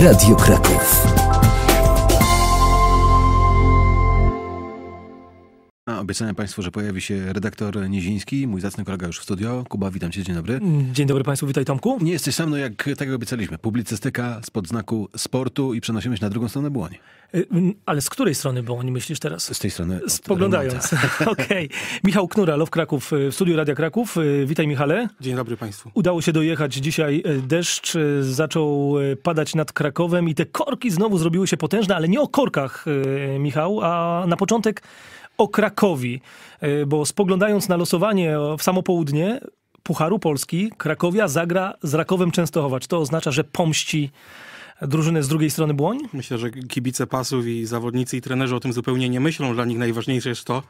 Radio Kraków. Obiecałem Państwu, że pojawi się redaktor Nieziński, mój zacny kolega już w studio. Kuba, witam Cię, dzień dobry. Dzień dobry Państwu, witaj Tomku. Nie jesteś sam, no jak tak obiecaliśmy. Publicystyka spod znaku sportu i przenosimy się na drugą stronę Błoni. Y, ale z której strony Błoni myślisz teraz? Z tej strony. Spoglądając. Okej. Okay. Michał Knura, Love Kraków, y, w studiu Radia Kraków. Y, witaj Michale. Dzień dobry Państwu. Udało się dojechać dzisiaj. Deszcz zaczął padać nad Krakowem i te korki znowu zrobiły się potężne, ale nie o korkach, Michał, a na początek o Krakowi, e, bo spoglądając na losowanie w samo południe Pucharu Polski, Krakowia zagra z Rakowem Częstochowa. Czy to oznacza, że pomści drużynę z drugiej strony Błoń? Myślę, że kibice pasów i zawodnicy i trenerzy o tym zupełnie nie myślą. Dla nich najważniejsze jest to,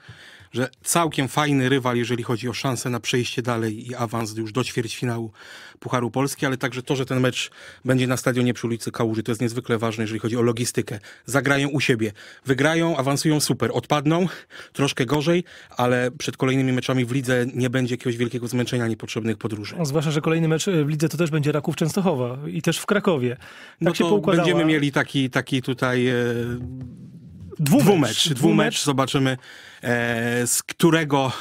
że całkiem fajny rywal, jeżeli chodzi o szansę na przejście dalej i awans już do ćwierćfinału Pucharu Polski, ale także to, że ten mecz będzie na stadionie przy ulicy Kałuży, to jest niezwykle ważne, jeżeli chodzi o logistykę. Zagrają u siebie, wygrają, awansują super, odpadną, troszkę gorzej, ale przed kolejnymi meczami w lidze nie będzie jakiegoś wielkiego zmęczenia niepotrzebnych podróży. No, zwłaszcza, że kolejny mecz e, w lidze to też będzie Raków Częstochowa i też w Krakowie. Tak no to będziemy mieli taki, taki tutaj... E Dwumecz, dwumecz. Zobaczymy, e, z którego,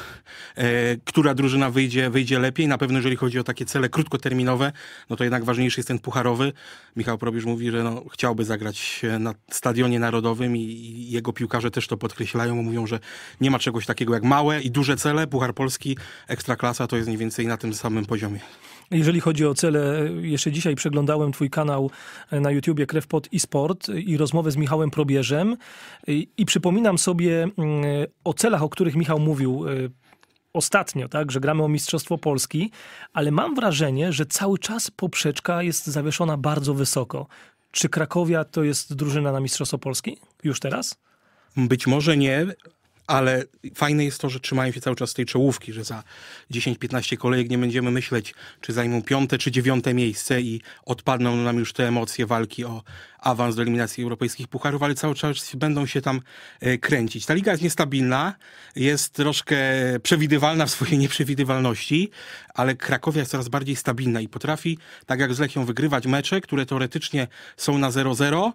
e, która drużyna wyjdzie, wyjdzie lepiej. Na pewno, jeżeli chodzi o takie cele krótkoterminowe, no to jednak ważniejszy jest ten pucharowy. Michał Probisz mówi, że no, chciałby zagrać na stadionie narodowym i, i jego piłkarze też to podkreślają. Mówią, że nie ma czegoś takiego jak małe i duże cele. Puchar Polski, Ekstraklasa to jest mniej więcej na tym samym poziomie. Jeżeli chodzi o cele, jeszcze dzisiaj przeglądałem twój kanał e, na YouTubie Krew Pot i Sport e, i rozmowę z Michałem Probierzem i, e, i przypominam sobie mm, o celach, o których Michał mówił ostatnio, tak, że gramy o Mistrzostwo Polski, ale mam wrażenie, że cały czas poprzeczka jest zawieszona bardzo wysoko. Czy Krakowia to jest drużyna na Mistrzostwo Polski już teraz? Być może nie, ale fajne jest to, że trzymają się cały czas tej czołówki, że za 10-15 kolejek nie będziemy myśleć, czy zajmą piąte czy dziewiąte miejsce i odpadną nam już te emocje walki o awans do eliminacji europejskich pucharów, ale cały czas będą się tam e, kręcić. Ta liga jest niestabilna, jest troszkę przewidywalna w swojej nieprzewidywalności, ale Krakowia jest coraz bardziej stabilna i potrafi, tak jak z Lechią, wygrywać mecze, które teoretycznie są na 0-0,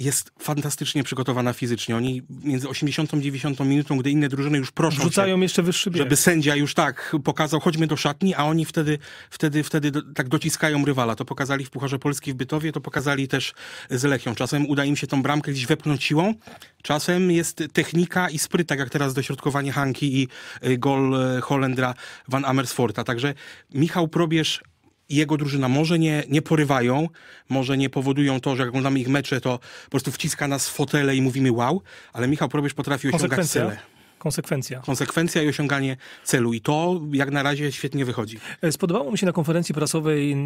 jest fantastycznie przygotowana fizycznie. Oni między 80 i 90 minutą, gdy inne drużyny już proszą Rzucają się, jeszcze wyższy bieg. żeby sędzia już tak pokazał, chodźmy do szatni, a oni wtedy, wtedy, wtedy tak dociskają rywala. To pokazali w Pucharze Polski w Bytowie, to pokazali też z Lechią. Czasem uda im się tą bramkę gdzieś wepchnąć siłą, czasem jest technika i spryt, tak jak teraz dośrodkowanie Hanki i y, gol y, Holendra Van Amersforta. Także Michał Probierz i jego drużyna może nie, nie porywają, może nie powodują to, że jak oglądamy ich mecze, to po prostu wciska nas w fotele i mówimy wow, ale Michał Probierz potrafi osiągać cele. Konsekwencja. Konsekwencja i osiąganie celu. I to jak na razie świetnie wychodzi. E, spodobało mi się na konferencji prasowej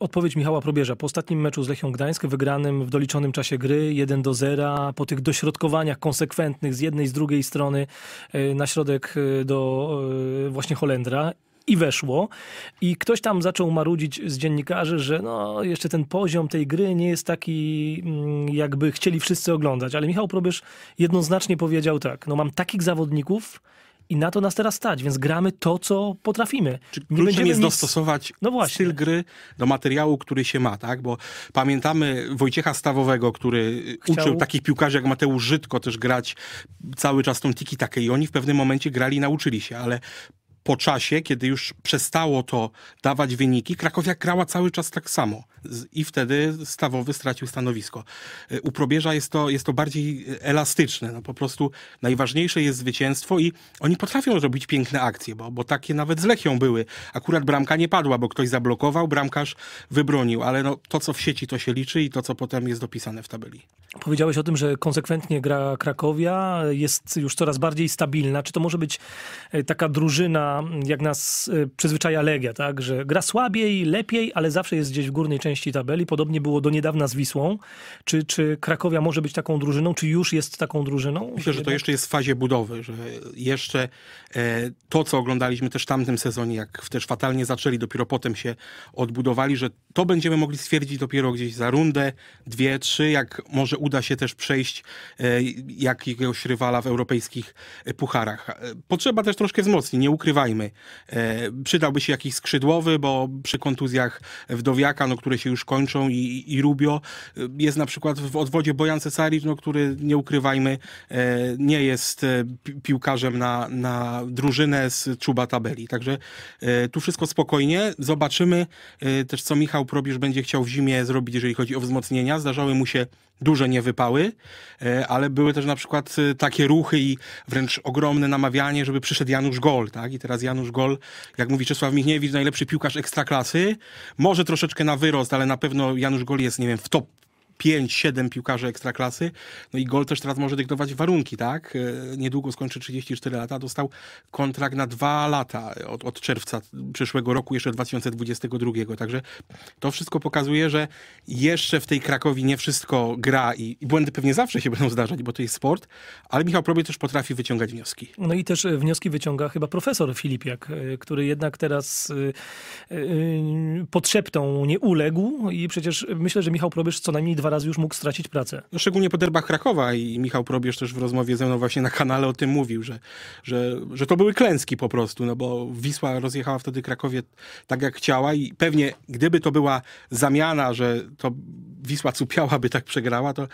odpowiedź Michała Probierza. Po ostatnim meczu z Lechią Gdańsk, wygranym w doliczonym czasie gry 1 do 0, po tych dośrodkowaniach konsekwentnych z jednej i z drugiej strony e, na środek e, do właśnie Holendra i weszło. I ktoś tam zaczął marudzić z dziennikarzy, że no, jeszcze ten poziom tej gry nie jest taki, mm, jakby chcieli wszyscy oglądać. Ale Michał Probysz jednoznacznie powiedział tak, no mam takich zawodników, i na to nas teraz stać, więc gramy to, co potrafimy. Czy nie kluczem jest nic... dostosować no styl gry do materiału, który się ma, tak? Bo pamiętamy Wojciecha Stawowego, który y, Chciał... uczył takich piłkarzy jak Mateusz Żydko też grać cały czas tą tiki-takę i oni w pewnym momencie grali nauczyli się, ale po czasie, kiedy już przestało to dawać wyniki, Krakowia grała cały czas tak samo. I wtedy stawowy stracił stanowisko. E, u probierza jest to, jest to bardziej elastyczne. No po prostu najważniejsze jest zwycięstwo i oni potrafią robić piękne akcje, bo, bo takie nawet z Lechią były. Akurat bramka nie padła, bo ktoś zablokował, bramkarz wybronił, ale no, to, co w sieci, to się liczy i to, co potem jest dopisane w tabeli. Powiedziałeś o tym, że konsekwentnie gra Krakowia, jest już coraz bardziej stabilna. Czy to może być e, taka drużyna, jak nas y, przyzwyczaja Legia, tak? Że gra słabiej, lepiej, ale zawsze jest gdzieś w górnej części tabeli. Podobnie było do niedawna z Wisłą. Czy, czy Krakowia może być taką drużyną, czy już jest taką drużyną? Myślę, że to jeszcze jest w fazie budowy, że jeszcze e, to, co oglądaliśmy też w tamtym sezonie, jak też fatalnie zaczęli, dopiero potem się odbudowali, że to będziemy mogli stwierdzić dopiero gdzieś za rundę, dwie, trzy, jak może uda się też przejść e, jakiegoś rywala w europejskich e, pucharach. Potrzeba też troszkę wzmocnić, nie ukrywamy ukrywajmy. E, przydałby się jakiś skrzydłowy, bo przy kontuzjach Wdowiaka, no, które się już kończą i, i Rubio, e, jest na przykład w odwodzie Bojan Cesaric, no, który nie ukrywajmy, e, nie jest piłkarzem na, na drużynę z czuba tabeli. Także tu wszystko spokojnie. Zobaczymy też, co Michał Probisz będzie chciał w zimie zrobić, jeżeli chodzi o wzmocnienia. Zdarzały mu się duże niewypały, e, ale były też na przykład e, takie ruchy i wręcz ogromne namawianie, żeby przyszedł Janusz Gol, tak? I teraz Janusz Gol, jak mówi Czesław Michniewicz, najlepszy piłkarz ekstraklasy, może troszeczkę na wyrost, ale na pewno Janusz Gol jest, nie wiem, w top 5-7 piłkarzy ekstraklasy. No i Gol też teraz może dyktować warunki, tak? E, niedługo skończy 34 lata, dostał kontrakt na dwa lata od, od czerwca przyszłego roku, jeszcze 2022. Także to wszystko pokazuje, że jeszcze w tej Krakowi nie wszystko gra i, i błędy pewnie zawsze się będą zdarzać, bo to jest sport, ale Michał Probie też potrafi wyciągać wnioski. No i też e, wnioski wyciąga chyba profesor Filipiak, e, który jednak teraz pod nie uległ i przecież myślę, że Michał Probierz co najmniej dwa dwa razy już mógł stracić pracę. No, szczególnie po derbach Krakowa i Michał Probierz też w rozmowie ze mną właśnie na kanale o tym mówił, że, że, że to były klęski po prostu, no bo Wisła rozjechała wtedy Krakowie tak jak chciała i pewnie gdyby to była zamiana, że to Wisła cupiałaby tak przegrała, to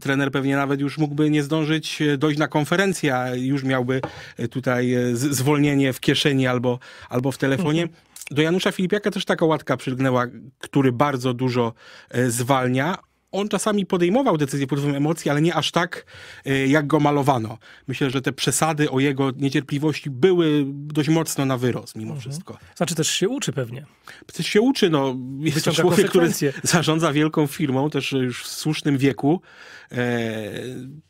trener pewnie nawet już mógłby nie zdążyć e, dojść na konferencję, a już miałby e, tutaj e, zwolnienie w kieszeni albo, albo w telefonie. Mhm. do Janusza Filipiaka też taka łatka przylgnęła, który bardzo dużo zwalnia on czasami podejmował decyzje pod wpływem emocji, ale nie aż tak, e, jak go malowano. Myślę, że te przesady o jego niecierpliwości były dość mocno na wyrost mimo mhm. wszystko. Znaczy też się uczy pewnie. Też się uczy, no. Jest Wyciąga to człowiek, który zarządza wielką firmą, też już w słusznym wieku. E,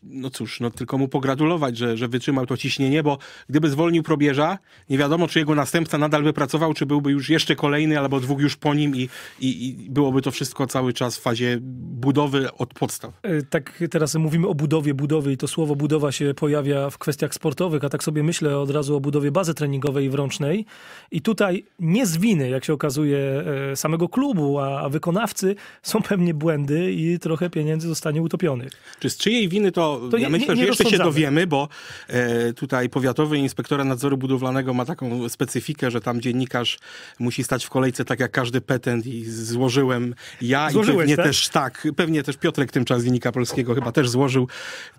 no cóż, no tylko mu pogratulować, że, że wytrzymał to ciśnienie, bo gdyby zwolnił probierza, nie wiadomo, czy jego następca nadal by pracował, czy byłby już jeszcze kolejny, albo dwóch już po nim i, i, i byłoby to wszystko cały czas w fazie budowy budowy od podstaw. E, tak teraz mówimy o budowie, budowie i to słowo budowa się pojawia w kwestiach sportowych, a tak sobie myślę od razu o budowie bazy treningowej w Rącznej. I tutaj nie z winy, jak się okazuje, e, samego klubu, a wykonawcy są pewnie błędy i trochę pieniędzy zostanie utopionych. Czy z czyjej winy to, to ja nie, myślę, nie, nie że jeszcze się dowiemy, bo e, tutaj powiatowy inspektora nadzoru budowlanego ma taką specyfikę, że tam dziennikarz musi stać w kolejce tak jak każdy petent i złożyłem ja Złożyłeś, i pewnie tak? też tak, pewnie też Piotrek tym z Dziennika Polskiego chyba też złożył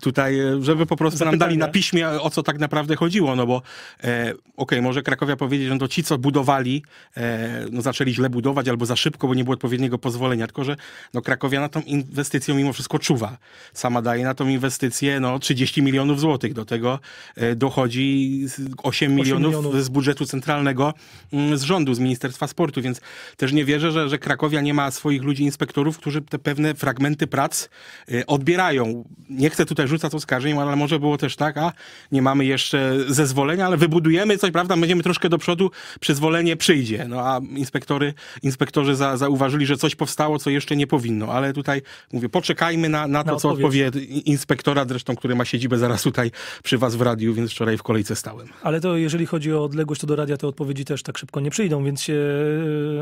tutaj, e, żeby po prostu nam dali na piśmie, e, o co tak naprawdę chodziło, no bo e, okej, okay, może Krakowia powiedzieć, że to ci, co budowali, e, no zaczęli źle budować albo za szybko, bo nie było odpowiedniego pozwolenia, tylko że no Krakowia na tą inwestycją mimo wszystko czuwa. Sama daje na tą inwestycję no 30 milionów złotych. Do tego e, dochodzi 8, 8 milionów, milionów, z budżetu centralnego m, mm, z rządu, z Ministerstwa Sportu, więc też nie wierzę, że, że Krakowia nie ma swoich ludzi, inspektorów, którzy te pewne fragmenty fragmenty prac y, odbierają. Nie chcę tutaj rzucać oskarżeń, ale może było też tak, a nie mamy jeszcze zezwolenia, ale wybudujemy coś, prawda, będziemy troszkę do przodu, przyzwolenie przyjdzie. No a inspektory, inspektorzy za, zauważyli, że coś powstało, co jeszcze nie powinno, ale tutaj mówię, poczekajmy na, na to, na co odpowie inspektora, zresztą, który ma siedzibę zaraz tutaj przy was w radiu, więc wczoraj w kolejce stałem. Ale to jeżeli chodzi o odległość, to do radia te odpowiedzi też tak szybko nie przyjdą, więc się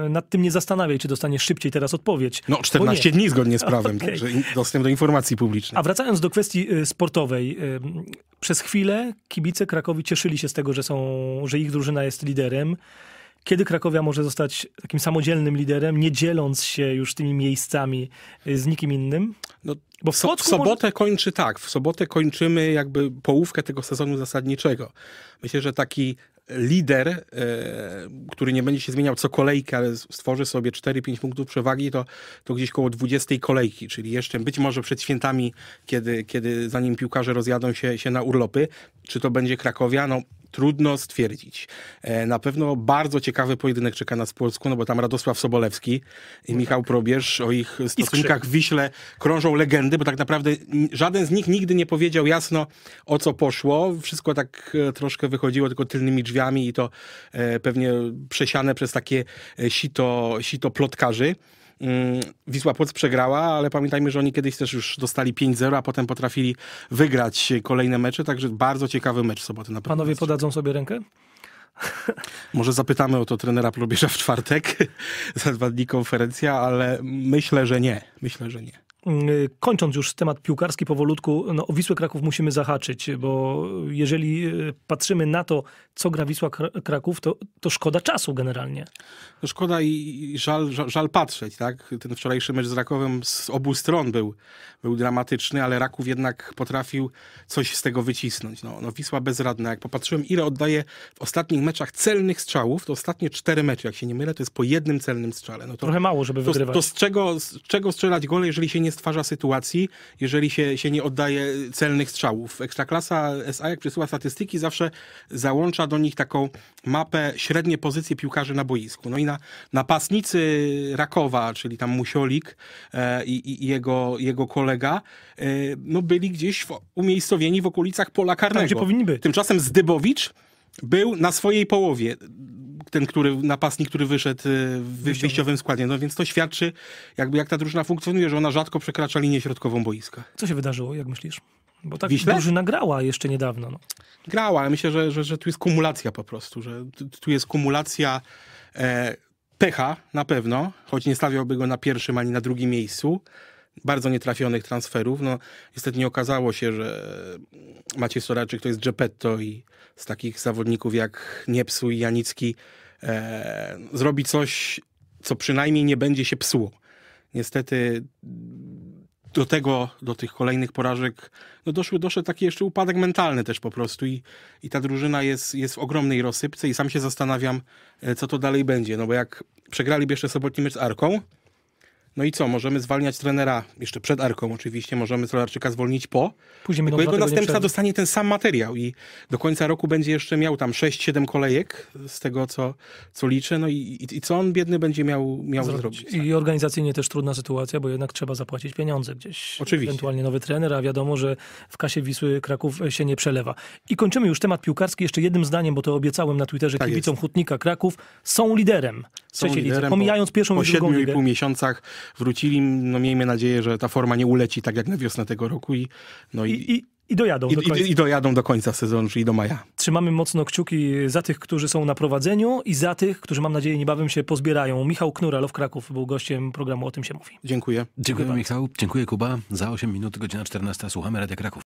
e, nad tym nie zastanawiaj, czy dostaniesz szybciej teraz odpowiedź. No 14 dni zgodnie z prawem. prawem, okay. także dostęp do informacji publicznej. A wracając do kwestii y, sportowej, y, przez chwilę kibice Krakowi cieszyli się z tego, że, są, że ich drużyna jest liderem. Kiedy Krakowia może zostać takim samodzielnym liderem, nie dzieląc się już tymi miejscami y, z nikim innym? No, Bo w, so, w sobotę może... kończy tak. W sobotę kończymy jakby połówkę tego sezonu zasadniczego. Myślę, że taki lider, e, który nie będzie się zmieniał co kolejkę, ale stworzy sobie 4-5 punktów przewagi, to, to gdzieś koło 20 kolejki, czyli jeszcze być może przed świętami, kiedy, kiedy zanim piłkarze rozjadą się, się na urlopy, czy to będzie Krakowia, no Trudno stwierdzić. E, na pewno bardzo ciekawy pojedynek czeka nas w Polsku, no bo tam Radosław Sobolewski i no Michał tak. Probierz o ich stosunkach w Wiśle krążą legendy, bo tak naprawdę żaden z nich nigdy nie powiedział jasno o co poszło. Wszystko tak e, troszkę wychodziło tylko tylnymi drzwiami i to e, pewnie przesiane przez takie sito, sito plotkarzy. Mm, Wisła Płoc przegrała, ale pamiętajmy, że oni kiedyś też już dostali 5-0, a potem potrafili wygrać kolejne mecze, także bardzo ciekawy mecz soboty. Naprawdę. Panowie podadzą sobie rękę? Może zapytamy o to trenera Probierza w czwartek, za dwa dni konferencja, ale myślę, że nie. Myślę, że nie. Y, kończąc już temat piłkarski powolutku, no, o Wisłę Kraków musimy zahaczyć, bo jeżeli y, patrzymy na to, co gra Wisła Kraków, to, to szkoda czasu generalnie. szkoda i żal, żal, żal, patrzeć, tak? Ten wczorajszy mecz z Rakowem z obu stron był, był dramatyczny, ale Raków jednak potrafił coś z tego wycisnąć. No, no Wisła bezradna. Jak popatrzyłem, ile oddaje w ostatnich meczach celnych strzałów, to ostatnie cztery mecze, jak się nie mylę, to jest po jednym celnym strzale. No to, Trochę mało, żeby wygrywać. To, to z, czego, z czego strzelać gole, jeżeli się nie stwarza sytuacji, jeżeli się, się nie oddaje celnych strzałów. Ekstraklasa SA, jak przesyła statystyki, zawsze załącza do nich taką mapę średnie pozycje piłkarzy na boisku. No i na napastnicy Rakowa, czyli tam Musiolik e, i, i, jego, jego kolega, e, no byli gdzieś w, umiejscowieni w okolicach pola tak, karnego. Tam, gdzie powinni być. Tymczasem Zdybowicz był na swojej połowie ten który, napastnik, który wyszedł y, w wyjściowym składzie. No więc to świadczy, jakby jak ta drużyna funkcjonuje, że ona rzadko przekracza linię środkową boiska. Co się wydarzyło, jak myślisz? Bo tak Wiśle? drużyna grała jeszcze niedawno. No. Grała, ale myślę, że, że, że tu jest kumulacja po prostu, że tu jest kumulacja e, pecha na pewno, choć nie stawiałby go na pierwszym ani na drugim miejscu bardzo nietrafionych transferów. No, niestety nie okazało się, że Maciej Soraczyk to jest Geppetto i z takich zawodników jak Niepsu i Janicki e, zrobi coś, co przynajmniej nie będzie się psuło. Niestety do tego, do tych kolejnych porażek, no doszły, doszedł taki jeszcze upadek mentalny też po prostu i, i ta drużyna jest, jest w ogromnej rozsypce i sam się zastanawiam, e, co to dalej będzie, no bo jak przegrali jeszcze sobotni mecz z Arką, no i co, możemy zwalniać trenera jeszcze przed Arką oczywiście, możemy Solarczyka zwolnić po, Później tylko jego następca dostanie ten sam materiał i do końca roku będzie jeszcze miał tam 6-7 kolejek z tego, co, co liczę, no i, i, i co on biedny będzie miał, miał Zrobić. zrobić tak. I organizacyjnie też trudna sytuacja, bo jednak trzeba zapłacić pieniądze gdzieś. Oczywiście. Ewentualnie nowy trener, a wiadomo, że w kasie Wisły Kraków się nie przelewa. I kończymy już temat piłkarski jeszcze jednym zdaniem, bo to obiecałem na Twitterze tak kibicom jest. Hutnika Kraków. Są liderem trzeciej lidze. Pomijając pierwszą po i drugą ligę. Po 7,5 miesiącach wrócili, no miejmy nadzieję, że ta forma nie uleci tak jak na wiosnę tego roku i, no i, I, i... I dojadą, I, do końca. I dojadą do końca sezonu, czyli do maja. Trzymamy mocno kciuki za tych, którzy są na prowadzeniu i za tych, którzy mam nadzieję niebawem się pozbierają. Michał Knura, Love Kraków, był gościem programu O Tym się mówi. Dziękuję. Dziękuję, Dziękuję Michał. Dziękuję Kuba. Za 8 minut, godzina 14. Słuchamy Radia Kraków.